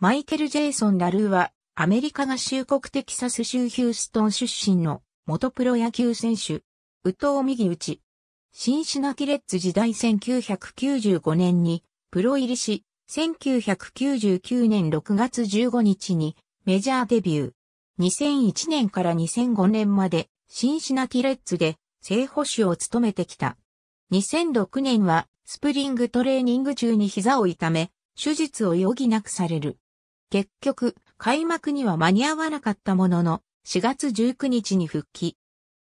マイケル・ジェイソン・ラルーは、アメリカ合衆国テキサス州ヒューストン出身の元プロ野球選手、宇藤右内。シンシナティレッツ時代1995年にプロ入りし、1999年6月15日にメジャーデビュー。2001年から2005年までシンシナティレッツで正捕手を務めてきた。2006年はスプリングトレーニング中に膝を痛め、手術を余儀なくされる。結局、開幕には間に合わなかったものの、4月19日に復帰。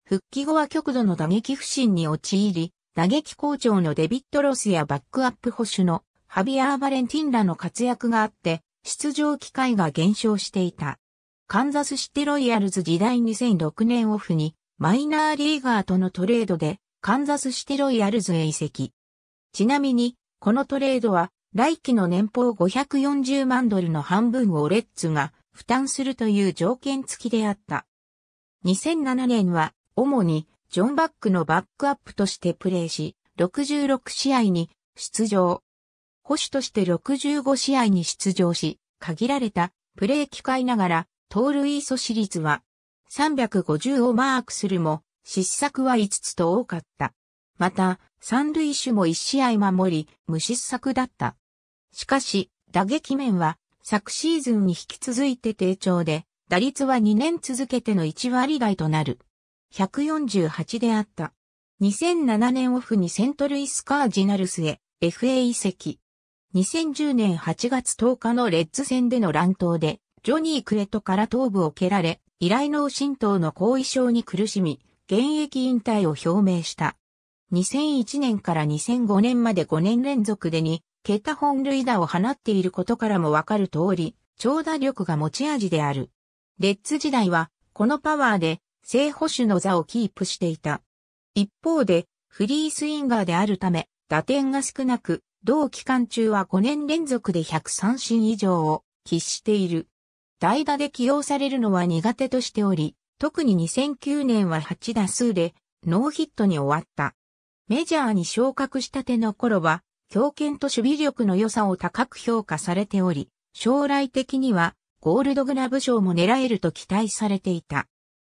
復帰後は極度の打撃不振に陥り、打撃好調のデビット・ロスやバックアップ保守のハビアー・バレンティンらの活躍があって、出場機会が減少していた。カンザスシティロイヤルズ時代2006年オフに、マイナーリーガーとのトレードで、カンザスシティロイヤルズへ移籍。ちなみに、このトレードは、来期の年俸540万ドルの半分をレッツが負担するという条件付きであった。2007年は主にジョン・バックのバックアップとしてプレーし、66試合に出場。保守として65試合に出場し、限られたプレー機会ながら、盗塁阻止率は350をマークするも、失策は5つと多かった。また、三塁手も1試合守り、無失策だった。しかし、打撃面は、昨シーズンに引き続いて低調で、打率は2年続けての1割台となる。148であった。2007年オフにセントルイスカージナルスへ FA 移籍。2010年8月10日のレッズ戦での乱闘で、ジョニー・クレトから頭部を蹴られ、依頼脳震盪の後遺症に苦しみ、現役引退を表明した。2001年から2005年まで5年連続で2桁本塁打を放っていることからもわかる通り、長打力が持ち味である。レッツ時代は、このパワーで、正捕手の座をキープしていた。一方で、フリースインガーであるため、打点が少なく、同期間中は5年連続で100三振以上を喫している。代打で起用されるのは苦手としており、特に2009年は8打数でノーヒットに終わった。メジャーに昇格したての頃は強肩と守備力の良さを高く評価されており、将来的にはゴールドグラブ賞も狙えると期待されていた。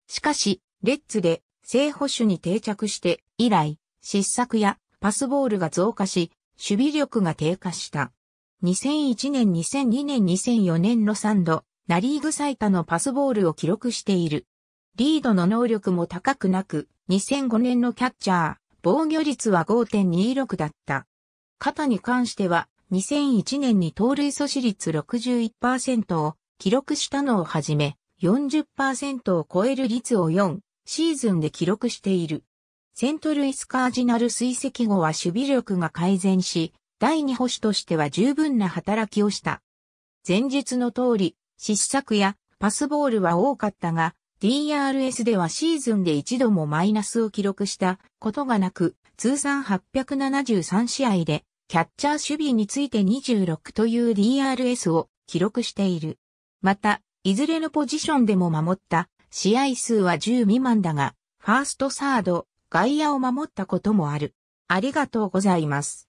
しかし、レッツで正捕手に定着して以来、失策やパスボールが増加し、守備力が低下した。2001年、2002年、2004年の3度、ナリーグ最多のパスボールを記録している。リードの能力も高くなく、2005年のキャッチャー、防御率は5.26だった。肩に関しては、2001年に盗塁阻止率61%を記録したのをはじめ、40%を超える率を4シーズンで記録している。セントルイスカージナル追跡後は守備力が改善し、第2保守としては十分な働きをした。前述の通り、失策やパスボールは多かったが、DRS ではシーズンで一度もマイナスを記録したことがなく、通算873試合で、キャッチャー守備について26という DRS を記録している。また、いずれのポジションでも守った試合数は10未満だが、ファーストサード、外野を守ったこともある。ありがとうございます。